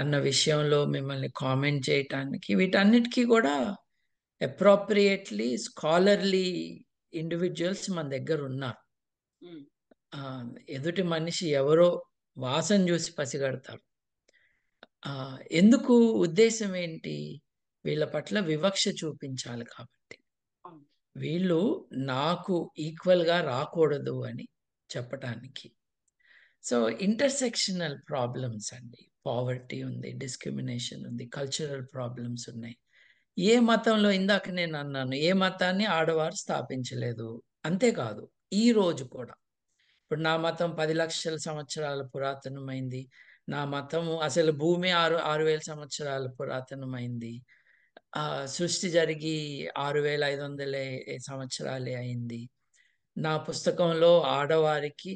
అన్న విషయంలో మిమ్మల్ని కామెంట్ చేయటానికి వీటన్నిటికీ కూడా అప్రోప్రియేట్లీ స్కాలర్లీ ఇండివిజువల్స్ మన దగ్గర ఉన్నారు ఎదుటి మనిషి ఎవరో వాసన చూసి పసిగడతారు ఎందుకు ఉద్దేశం ఏంటి వీళ్ళ పట్ల వివక్ష చూపించాలి కాబట్టి వీళ్ళు నాకు ఈక్వల్గా రాకూడదు అని చెప్పటానికి సో ఇంటర్సెక్షనల్ ప్రాబ్లమ్స్ అండి పావర్టీ ఉంది డిస్క్రిమినేషన్ ఉంది కల్చరల్ ప్రాబ్లమ్స్ ఉన్నాయి ఏ మతంలో ఇందాక నేను అన్నాను ఏ మతాన్ని ఆడవారు స్థాపించలేదు అంతేకాదు ఈ రోజు కూడా ఇప్పుడు నా మతం పది లక్షల సంవత్సరాల పురాతనమైంది నా మతము అసలు భూమి ఆరు ఆరు వేల సంవత్సరాల పురాతనమైంది సృష్టి జరిగి ఆరు వేల ఐదు వందల సంవత్సరాలే అయింది నా పుస్తకంలో ఆడవారికి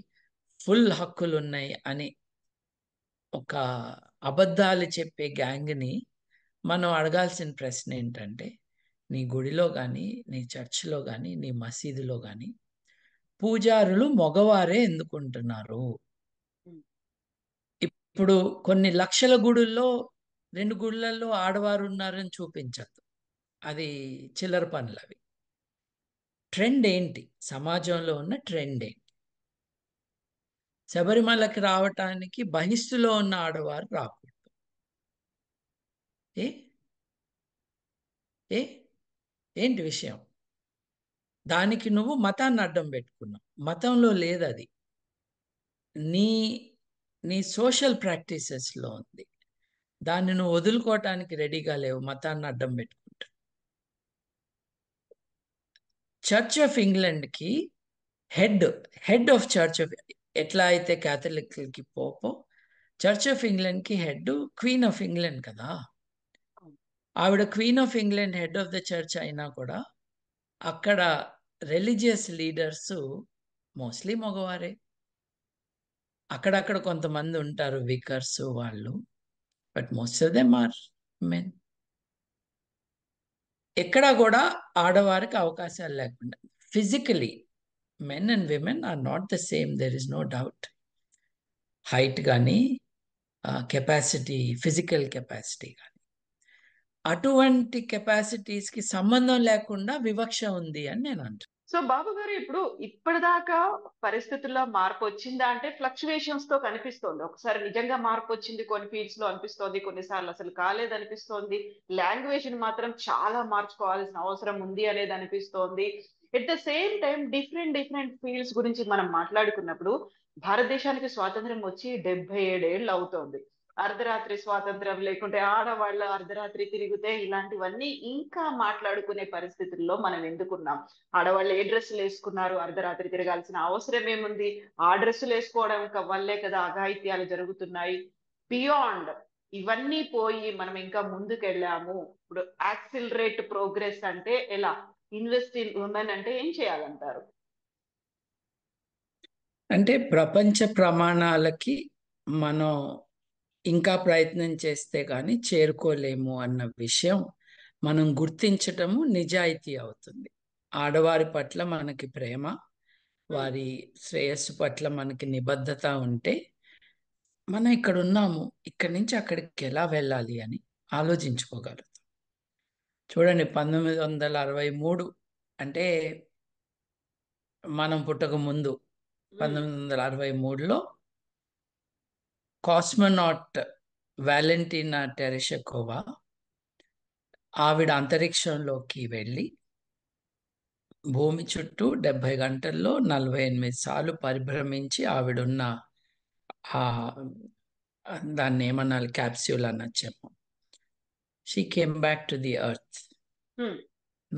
ఫుల్ హక్కులు ఉన్నాయి అని ఒక అబద్ధాలు చెప్పే గ్యాంగ్ని మనం అడగాల్సిన ప్రశ్న ఏంటంటే నీ గుడిలో కానీ నీ చర్చిలో కానీ నీ మసీదులో కానీ పూజారులు మగవారే ఎందుకుంటున్నారు ఇప్పుడు కొన్ని లక్షల గుడుల్లో రెండు గుళ్ళల్లో ఆడవారు ఉన్నారని చూపించద్దు అది చిల్లర పనులు అవి ట్రెండ్ ఏంటి సమాజంలో ఉన్న ట్రెండ్ ఏంటి శబరిమలకి రావటానికి బహిస్తులో ఉన్న ఆడవారు రాకూడదు ఏ ఏ ఏంటి విషయం దానికి నువ్వు మతాన్ని అడ్డం పెట్టుకున్నావు మతంలో లేదు అది నీ నీ సోషల్ ప్రాక్టీసెస్లో ఉంది దాన్ని నువ్వు వదులుకోవటానికి రెడీగా లేవు మతాన్ని అడ్డం పెట్టుకుంటా చర్చ్ ఆఫ్ ఇంగ్లాండ్కి head head of church of ఎట్లా అయితే క్యాథలిక్కి పోపో చర్చ్ ఆఫ్ ఇంగ్లాండ్కి హెడ్ క్వీన్ ఆఫ్ ఇంగ్లాండ్ కదా ఆవిడ queen of England head of the church అయినా కూడా అక్కడ రిలీజియస్ లీడర్స్ మోస్ట్లీ మగవారే అక్కడక్కడ కొంతమంది ఉంటారు వికర్స్ వాళ్ళు but most of them are men ఎక్కడా కూడా ఆడవారికి అవకాశాలు లేకుండా physically men and women are not the same there is no doubt height కానీ కెపాసిటీ ఫిజికల్ కెపాసిటీ కానీ అటువంటి కెపాసిటీస్ కి సంబంధం లేకుండా వివక్ష ఉంది అని నేను అంటాను సో బాబు గారు ఇప్పుడు ఇప్పటిదాకా పరిస్థితుల్లో మార్పు వచ్చిందా అంటే ఫ్లక్చువేషన్స్ తో కనిపిస్తోంది ఒకసారి నిజంగా మార్పు వచ్చింది కొన్ని ఫీల్డ్స్ లో అనిపిస్తోంది కొన్నిసార్లు అసలు కాలేదు అనిపిస్తోంది లాంగ్వేజ్ ని మాత్రం చాలా మార్చుకోవాల్సిన అవసరం ఉంది అనేది అనిపిస్తోంది at the same time different different fields గురించి మనం మాట్లాడుకున్నప్పుడు భారతదేశానికి స్వాతంత్రం వచ్చి డెబ్బై ఏడేళ్ళు అవుతోంది అర్ధరాత్రి స్వాతంత్రం లేకుంటే ఆడవాళ్ళు అర్ధరాత్రి తిరిగితే ఇలాంటివన్నీ ఇంకా మాట్లాడుకునే పరిస్థితుల్లో మనం ఎందుకున్నాం ఆడవాళ్ళు ఏ డ్రెస్సులు వేసుకున్నారు అర్ధరాత్రి తిరగాల్సిన అవసరం ఏముంది ఆ డ్రెస్సులు వేసుకోవడం వల్లే కదా అఘాయిత్యాలు జరుగుతున్నాయి బియాండ్ ఇవన్నీ పోయి మనం ఇంకా ముందుకెళ్ళాము ఇప్పుడు యాక్సిలరేట్ ప్రోగ్రెస్ అంటే ఎలా ఇన్వెస్ట్ ఇన్ ఉమెన్ అంటే ఏం చేయాలంటారు అంటే ప్రపంచ ప్రమాణాలకి మనం ఇంకా ప్రయత్నం చేస్తే కానీ చేరుకోలేము అన్న విషయం మనం గుర్తించటము నిజాయితీ అవుతుంది ఆడవారి పట్ల మనకి ప్రేమ వారి శ్రేయస్సు పట్ల మనకి నిబద్ధత ఉంటే మనం ఇక్కడ ఉన్నాము ఇక్కడి నుంచి అక్కడికి ఎలా వెళ్ళాలి అని ఆలోచించుకోగలుగుతాం చూడండి పంతొమ్మిది వందల అరవై మూడు అంటే మనం పుట్టక ముందు పంతొమ్మిది వందల అరవై మూడులో కాస్మోనాట్ వ్యాలెంటీనా టెరెషకోవా ఆవిడ అంతరిక్షంలోకి వెళ్ళి భూమి చుట్టూ డెబ్భై గంటల్లో నలభై ఎనిమిది సార్లు పరిభ్రమించి ఆవిడున్న ఆ దాన్ని ఏమనాలి క్యాప్స్యూల్ చెప్పు she came back to the earth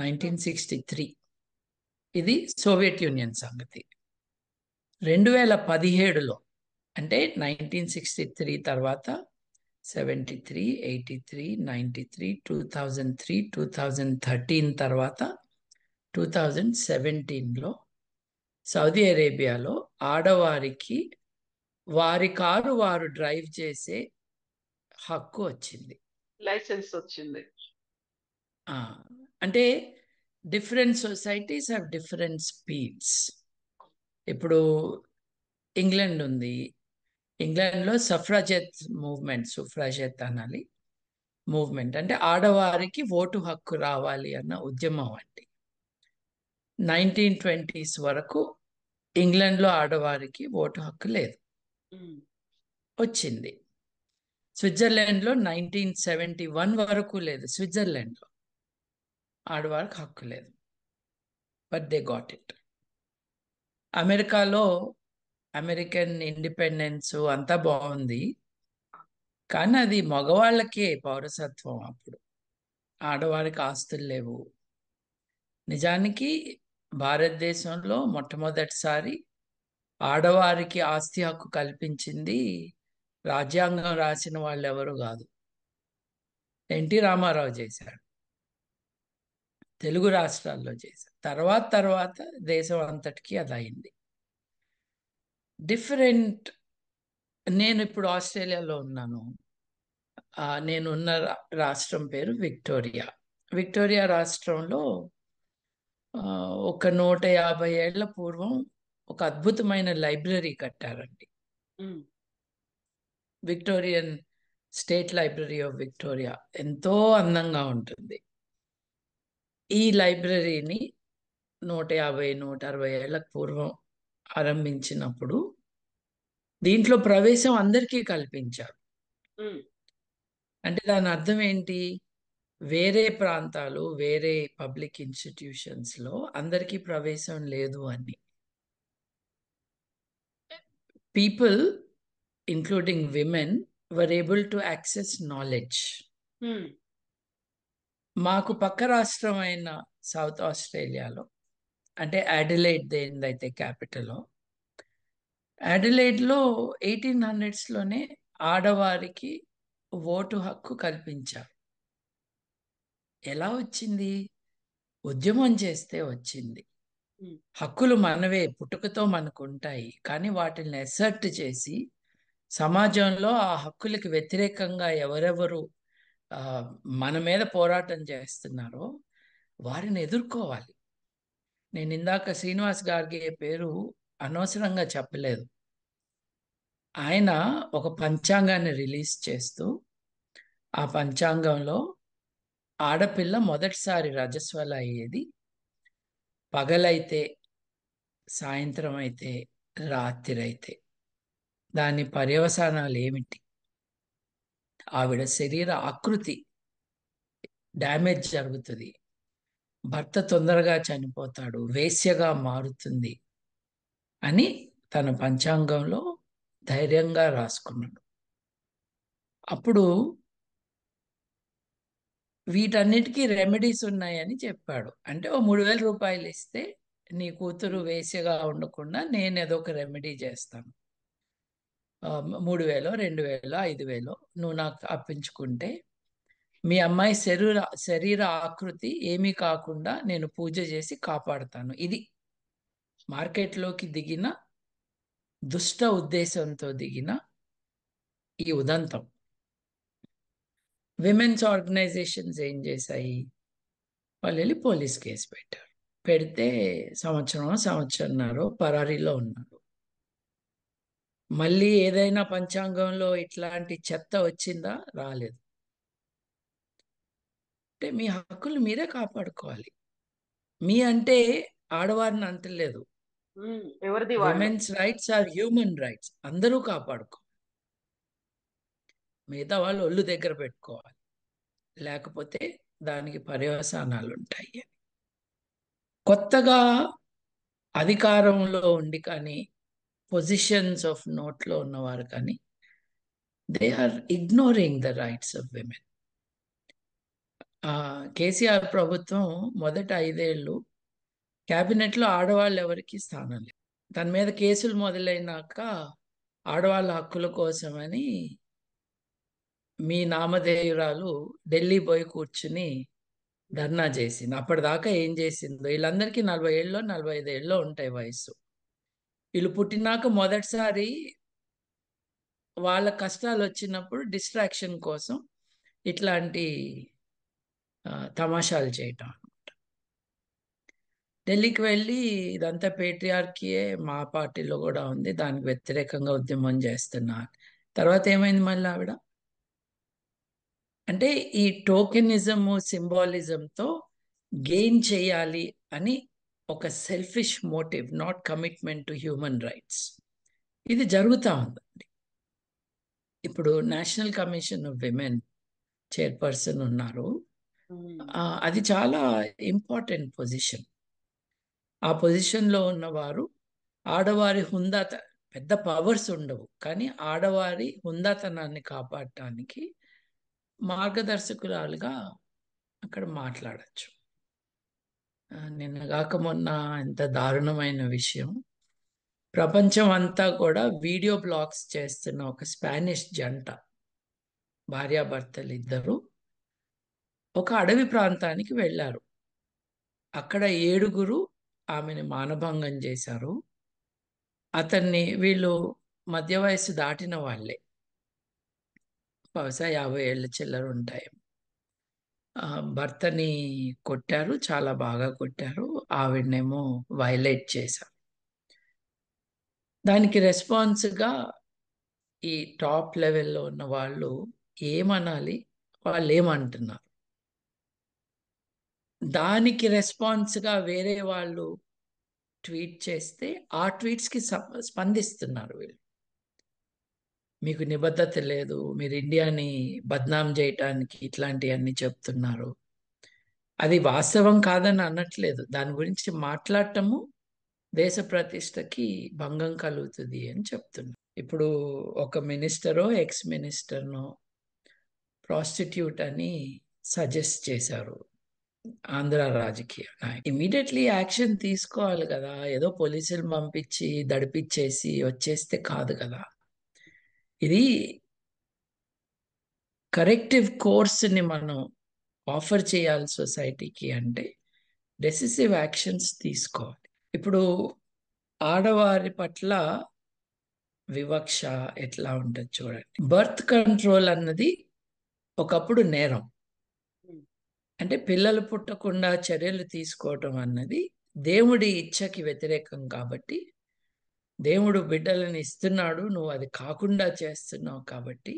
nineteen sixty three ఇది సోవియట్ యూనియన్ సంగతి రెండు వేల పదిహేడులో అంటే నైన్టీన్ సిక్స్టీ త్రీ తర్వాత seventy three eighty three ninety three two thousand three two thousand thirteen తర్వాత టూ థౌజండ్ సెవెంటీన్లో సౌదీ అరేబియాలో ఆడవారికి వారి కారు వారు డ్రైవ్ చేసే హక్కు వచ్చింది లైసెన్స్ వచ్చింది అంటే different societies have different speeds ఇప్పుడు ఇంగ్లాండ్ ఉంది ఇంగ్లాండ్లో సఫ్రాజెత్ మూవ్మెంట్ సుఫ్రాజెత్ అనాలి మూవ్మెంట్ అంటే ఆడవారికి ఓటు హక్కు రావాలి అన్న ఉద్యమం అండి నైన్టీన్ ట్వంటీస్ వరకు ఇంగ్లాండ్లో ఆడవారికి ఓటు హక్కు లేదు వచ్చింది స్విట్జర్లాండ్లో నైన్టీన్ సెవెంటీ వన్ వరకు లేదు స్విట్జర్లాండ్లో ఆడవారికి హక్కు లేదు బట్ దే గాట్ ఇట్ అమెరికాలో అమెరికన్ ఇండిపెండెన్స్ అంతా బాగుంది కానీ అది మగవాళ్ళకే పౌరసత్వం అప్పుడు ఆడవారికి ఆస్తులు లేవు నిజానికి భారతదేశంలో మొట్టమొదటిసారి ఆడవారికి ఆస్తి హక్కు కల్పించింది రాజ్యాంగం రాసిన వాళ్ళు ఎవరు కాదు ఎన్టీ రామారావు చేశారు తెలుగు రాష్ట్రాల్లో చేశారు తర్వాత తర్వాత దేశం అంతటికీ అది అయింది డిఫరెంట్ నేను ఇప్పుడు ఆస్ట్రేలియాలో ఉన్నాను నేనున్న రాష్ట్రం పేరు విక్టోరియా విక్టోరియా రాష్ట్రంలో ఒక నూట యాభై ఏళ్ల పూర్వం ఒక అద్భుతమైన లైబ్రరీ కట్టారండి Victorian state library of Victoria ఎంతో అందంగా ఉంటుంది ఈ లైబ్రరీని నూట యాభై నూట అరవై ఏళ్ళ పూర్వం ఆరంభించినప్పుడు దీంట్లో ప్రవేశం అందరికీ కల్పించారు అంటే దాని అర్థం ఏంటి వేరే ప్రాంతాలు వేరే పబ్లిక్ ఇన్స్టిట్యూషన్స్ లో అందరికీ ప్రవేశం లేదు అని people including women were able to access knowledge మాకు పక్క రాష్ట్రమైన సౌత్ ఆస్ట్రేలియాలో అంటే అడిలైట్ దేనిదైతే క్యాపిటల్ అడిలైడ్లో ఎయిటీన్ హండ్రెడ్స్లోనే ఆడవారికి ఓటు హక్కు కల్పించారు ఎలా వచ్చింది ఉద్యమం చేస్తే వచ్చింది హక్కులు మనవే పుట్టుకతో మనకు ఉంటాయి కానీ వాటిని ఎసర్ట్ చేసి సమాజంలో ఆ హక్కులకి వ్యతిరేకంగా ఎవరెవరు మన మీద పోరాటం చేస్తున్నారో వారిని ఎదుర్కోవాలి నేను ఇందాక శ్రీనివాస్ గారికి పేరు అనవసరంగా చెప్పలేదు ఆయన ఒక పంచాంగాన్ని రిలీజ్ చేస్తూ ఆ పంచాంగంలో ఆడపిల్ల మొదటిసారి రజస్వల అయ్యేది పగలైతే సాయంత్రం అయితే రాత్రి అయితే దాని పర్యవసానాలు ఏమిటి ఆవిడ శరీర ఆకృతి డ్యామేజ్ జరుగుతుంది భర్త తొందరగా చనిపోతాడు వేశ్యగా మారుతుంది అని తన పంచాంగంలో ధైర్యంగా రాసుకున్నాడు అప్పుడు వీటన్నిటికీ రెమెడీస్ ఉన్నాయని చెప్పాడు అంటే ఓ మూడు వేల రూపాయలు ఇస్తే నీ కూతురు వేసేగా ఉండకుండా నేను ఏదో ఒక రెమెడీ చేస్తాను మూడు వేలో రెండు వేలో ఐదు వేలో నువ్వు నాకు అప్పించుకుంటే మీ అమ్మాయి శరీర శరీర ఆకృతి ఏమీ కాకుండా నేను పూజ చేసి కాపాడుతాను ఇది మార్కెట్లోకి దిగిన దుష్ట ఉద్దేశంతో దిగిన ఈ ఉదంతం విమెన్స్ ఆర్గనైజేషన్స్ ఏం చేశాయి వాళ్ళు వెళ్ళి పోలీస్ కేసు పెట్టారు పెడితే సంవత్సరం సంవత్సరంన్నర పరారీలో ఉన్నారు మళ్ళీ ఏదైనా పంచాంగంలో ఇట్లాంటి చెత్త వచ్చిందా రాలేదు అంటే మీ హక్కులు మీరే కాపాడుకోవాలి మీ అంటే ఆడవారిని అంటలేదు women's rights are human rights అందరూ కాపాడుకో మిగతా వాళ్ళు ఒళ్ళు దగ్గర పెట్టుకోవాలి లేకపోతే దానికి పర్యవసానాలు ఉంటాయి అని కొత్తగా అధికారంలో ఉండి కానీ పొజిషన్స్ ఆఫ్ నోట్లో ఉన్నవారు కానీ they are ignoring the rights of women KCR ప్రభుత్వం మొదట ఐదేళ్ళు క్యాబినెట్లో ఆడవాళ్ళు ఎవరికి స్థానం లేదు తన మీద కేసులు మొదలైనాక ఆడవాళ్ళ హక్కుల కోసమని మీ నామధేయురాలు ఢిల్లీ పోయి కూర్చుని ధర్నా చేసింది అప్పటిదాకా ఏం చేసిందో వీళ్ళందరికీ నలభై ఏళ్ళు నలభై ఐదు ఏళ్ళు ఉంటాయి వయసు వీళ్ళు పుట్టినాక మొదటిసారి వాళ్ళ కష్టాలు వచ్చినప్పుడు డిస్ట్రాక్షన్ కోసం ఇట్లాంటి తమాషాలు చేయటం అనమాట ఢిల్లీకి వెళ్ళి ఇదంతా పేట్రియార్కియే మా పార్టీలో కూడా ఉంది దానికి వ్యతిరేకంగా ఉద్యమం చేస్తున్నారు తర్వాత ఏమైంది మళ్ళీ ఆవిడ అంటే ఈ టోకెనిజం సింబాలిజంతో గెయిన్ చేయాలి అని ఒక selfish motive not commitment to human rights ఇది జరుగుతూ ఉందండి ఇప్పుడు national commission of women chairperson ఉన్నారు అది చాలా ఇంపార్టెంట్ పొజిషన్ ఆ పొజిషన్లో ఉన్నవారు ఆడవారి హుందాత పెద్ద పవర్స్ ఉండవు కానీ ఆడవారి హుందాతనాన్ని కాపాడటానికి మార్గదర్శకురాలుగా అక్కడ మాట్లాడచ్చు నిన్నగాక మొన్న ఎంత దారుణమైన విషయం ప్రపంచం అంతా కూడా వీడియో బ్లాగ్స్ చేస్తున్న ఒక స్పానిష్ జంట భార్యాభర్తలు ఇద్దరు ఒక అడవి ప్రాంతానికి వెళ్ళారు అక్కడ ఏడుగురు ఆమెని మానభంగం చేశారు అతన్ని వీళ్ళు మధ్య వయసు దాటిన వాళ్ళే బహుశా యాభై ఏళ్ళ చిల్లర ఉంటాయి భర్తని కొట్టారు చాలా బాగా కొట్టారు ఆవిడనేమో వైలేట్ చేశారు దానికి రెస్పాన్స్గా ఈ టాప్ లెవెల్లో ఉన్న వాళ్ళు ఏమనాలి వాళ్ళు ఏమంటున్నారు దానికి రెస్పాన్స్గా వేరే వాళ్ళు ట్వీట్ చేస్తే ఆ ట్వీట్స్కి స్పందిస్తున్నారు వీళ్ళు మీకు నిబద్ధత లేదు మీరు ఇండియాని బద్నాం చేయటానికి ఇట్లాంటివన్నీ చెప్తున్నారు అది వాస్తవం కాదని అనట్లేదు దాని గురించి మాట్లాడటము దేశ ప్రతిష్టకి భంగం కలుగుతుంది అని చెప్తున్నారు ఇప్పుడు ఒక మినిస్టరో ఎక్స్ మినిస్టర్నో ప్రాస్టిట్యూట్ అని సజెస్ట్ చేశారు ఆంధ్ర రాజకీయ ఇమీడియట్లీ యాక్షన్ తీసుకోవాలి కదా ఏదో పోలీసులు పంపించి దడిపించేసి వచ్చేస్తే కాదు కదా ఇది కరెక్టివ్ కోర్స్ని మనం ఆఫర్ చేయాలి సొసైటీకి అంటే డెసిసివ్ యాక్షన్స్ తీసుకోవాలి ఇప్పుడు ఆడవారి పట్ల వివక్ష ఎట్లా ఉంటుంది చూడండి బర్త్ కంట్రోల్ అన్నది ఒకప్పుడు నేరం అంటే పిల్లలు పుట్టకుండా చర్యలు తీసుకోవటం అన్నది దేవుడి ఇచ్చకి వ్యతిరేకం కాబట్టి దేవుడు బిడ్డలను ఇస్తున్నాడు నువ్వు అది కాకుండా చేస్తున్నావు కాబట్టి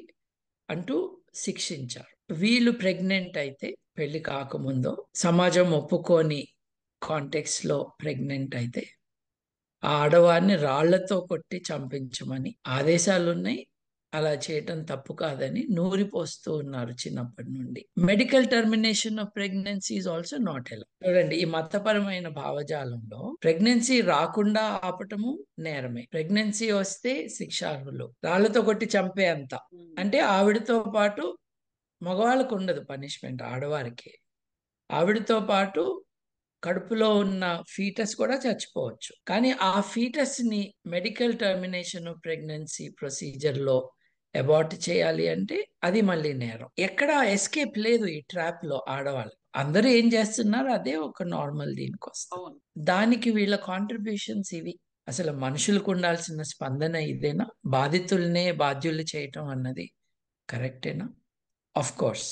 అంటూ శిక్షించారు వీళ్ళు ప్రెగ్నెంట్ అయితే పెళ్లి కాకముందో సమాజం ఒప్పుకోని కాంటెక్స్లో ప్రెగ్నెంట్ అయితే ఆ ఆడవారిని రాళ్లతో కొట్టి చంపించమని ఆదేశాలు ఉన్నాయి అలా చేయటం తప్పు కాదని నూరిపోస్తూ ఉన్నారు చిన్నప్పటి నుండి medical termination of pregnancy is also not ఎలా చూడండి ఈ మతపరమైన భావజాలంలో ప్రెగ్నెన్సీ రాకుండా ఆపటము నేరమే ప్రెగ్నెన్సీ వస్తే శిక్షార్హులు రాళ్లతో కొట్టి చంపే అంత hmm. అంటే ఆవిడతో పాటు మగవాళ్ళకు ఉండదు పనిష్మెంట్ ఆడవారికి ఆవిడతో పాటు కడుపులో ఉన్న ఫీటస్ కూడా చచ్చిపోవచ్చు కానీ ఆ ఫీటస్ ని మెడికల్ టర్మినేషన్ ప్రెగ్నెన్సీ ప్రొసీజర్ లో అబార్ట్ చేయాలి అంటే అది మళ్ళీ నేరం ఎక్కడ ఎస్కేప్ లేదు ఈ ట్రాప్ లో ఆడవాళ్ళు అందరూ ఏం చేస్తున్నారు అదే ఒక నార్మల్ దీనికోసం దానికి వీళ్ళ కాంట్రిబ్యూషన్స్ ఇవి అసలు మనుషులకు ఉండాల్సిన స్పందన ఇదేనా బాధితుల్నే బాధ్యులు చేయటం అన్నది కరెక్టేనా of course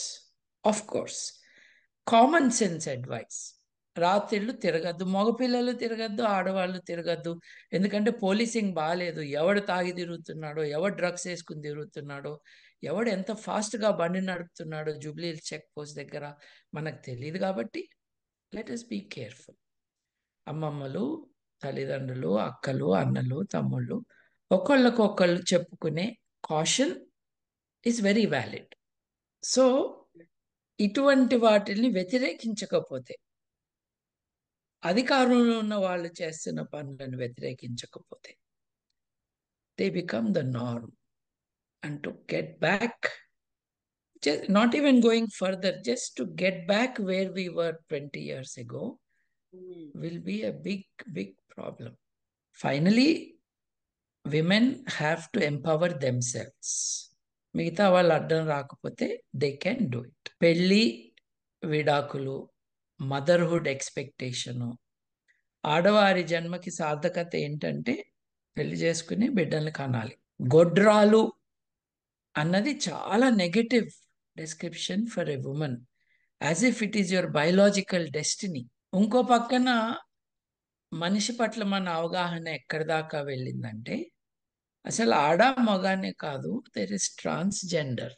of course common sense advice రాత్రిళ్ళు తిరగద్దు మగపిల్లలు తిరగద్దు ఆడవాళ్ళు తిరగద్దు ఎందుకంటే పోలీసింగ్ బాగాలేదు ఎవడు తాగి తిరుగుతున్నాడో ఎవడు డ్రగ్స్ వేసుకుని తిరుగుతున్నాడో ఎవడు ఎంత ఫాస్ట్గా బండి నడుపుతున్నాడో జూబ్లీ చెక్ పోస్ట్ దగ్గర మనకు తెలియదు కాబట్టి లెట్ అస్ బీ కేర్ఫుల్ అమ్మమ్మలు తల్లిదండ్రులు అక్కలు అన్నలు తమ్ముళ్ళు ఒకళ్ళకొకళ్ళు చెప్పుకునే caution is very valid so ఇటువంటి వాటిని వ్యతిరేకించకపోతే అధికారంలో ఉన్న వాళ్ళు చేస్తున్న పనులను వ్యతిరేకించకపోతే they become the norm and to get back not even going further just to get back where we were twenty years ago will be a big big problem finally women have to empower themselves మిగతా వాళ్ళు అడ్డం రాకపోతే they can do it పెళ్ళి విడాకులు motherhood expectation ఆడవారి జన్మకి సార్థకత ఏంటంటే పెళ్లి చేసుకుని బిడ్డల్ని కనాలి గొడ్రాలు అన్నది చాలా negative description for a woman as if it is your biological destiny ఇంకో పక్కన మనిషి పట్ల మన అవగాహన ఎక్కడి దాకా వెళ్ళిందంటే అసలు ఆడ మగానే కాదు there is transgender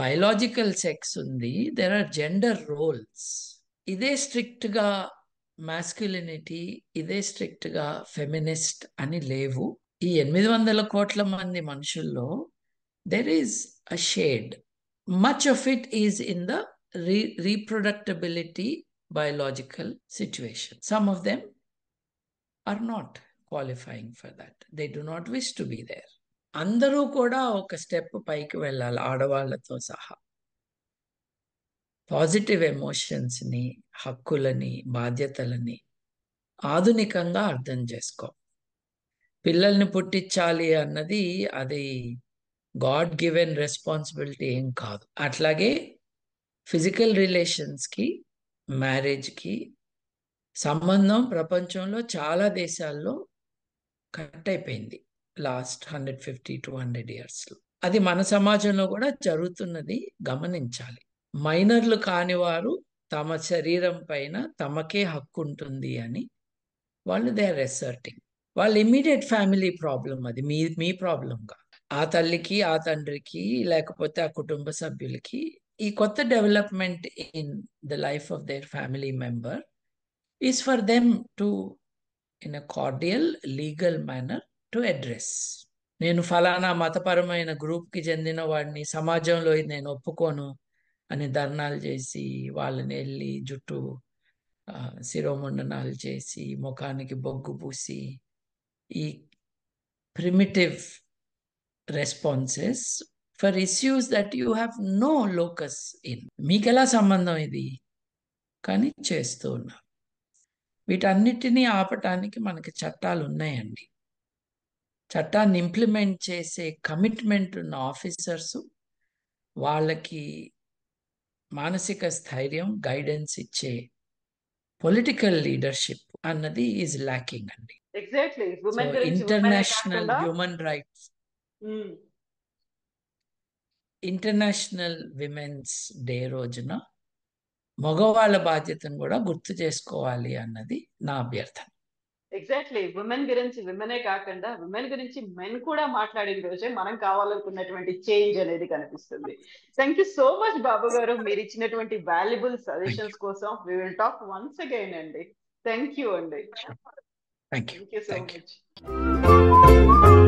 biological sex ఉంది దెర్ ఆర్ జెండర్ రోల్స్ ఇదే స్ట్రిక్ట్గా మాస్క్యులినిటీ ఇదే స్ట్రిక్ట్గా ఫెమినిస్ట్ అని లేవు ఈ ఎనిమిది వందల కోట్ల మంది మనుషుల్లో there is a shade much of it is in the re reproductability biological situation some of them are not qualifying for that they do not wish to be there అందరూ కూడా ఒక స్టెప్ పైకి వెళ్ళాలి ఆడవాళ్లతో సహా పాజిటివ్ ఎమోషన్స్ని హక్కులని బాధ్యతలని ఆధునికంగా అర్థం చేసుకో పిల్లల్ని పుట్టించాలి అన్నది అది గాడ్ గివెన్ రెస్పాన్సిబిలిటీ ఏం కాదు అట్లాగే ఫిజికల్ రిలేషన్స్కి మ్యారేజ్కి సంబంధం ప్రపంచంలో చాలా దేశాల్లో కట్ అయిపోయింది last hundred fifty two hundred ఇయర్స్లో అది మన సమాజంలో కూడా జరుగుతున్నది గమనించాలి మైనర్లు కాని వారు తమ శరీరం పైన తమకే హక్కు ఉంటుంది అని వాళ్ళు దే ఆర్ ఎసర్టింగ్ వాళ్ళ ఇమీడియట్ ఫ్యామిలీ ప్రాబ్లం అది మీ మీ ప్రాబ్లంగా ఆ తల్లికి ఆ తండ్రికి లేకపోతే ఆ కుటుంబ సభ్యులకి ఈ కొత్త development in the life of their family member is for them to in a cordial legal manner to address నేను ఫలానా మతపరమైన గ్రూప్కి చెందిన వాడిని సమాజంలో నేను ఒప్పుకోను అని ధర్నాలు చేసి వాళ్ళని వెళ్ళి జుట్టు శిరోముండనాలు చేసి ముఖానికి బొగ్గు పూసి ఈ primitive responses for issues that you have no locus in మీకెలా సంబంధం ఇది కానీ చేస్తూ ఉన్నారు వీటన్నిటినీ ఆపటానికి మనకి చట్టాలు ఉన్నాయండి చట్టాన్ని ఇంప్లిమెంట్ చేసే కమిట్మెంట్ ఉన్న ఆఫీసర్స్ వాళ్ళకి మానసిక స్థైర్యం గైడెన్స్ ఇచ్చే పొలిటికల్ లీడర్షిప్ అన్నది ఈజ్ లాకింగ్ అండి international human rights international women's day రోజున మగవాళ్ళ బాధ్యతను కూడా గుర్తు చేసుకోవాలి అన్నది నా అభ్యర్థన ఎగ్జాక్ట్లీ ఉమెన్ గురించి విమెనే కాకుండా ఉమెన్ గురించి మెన్ కూడా మాట్లాడిన రోజే మనం కావాలనుకున్నటువంటి చేంజ్ అనేది కనిపిస్తుంది thank you so much Babu గారు మీరు ఇచ్చినటువంటి వాల్యుబుల్ సజెషన్స్ కోసం we will talk once again అండి థ్యాంక్ యూ అండి థ్యాంక్ యూ సో మచ్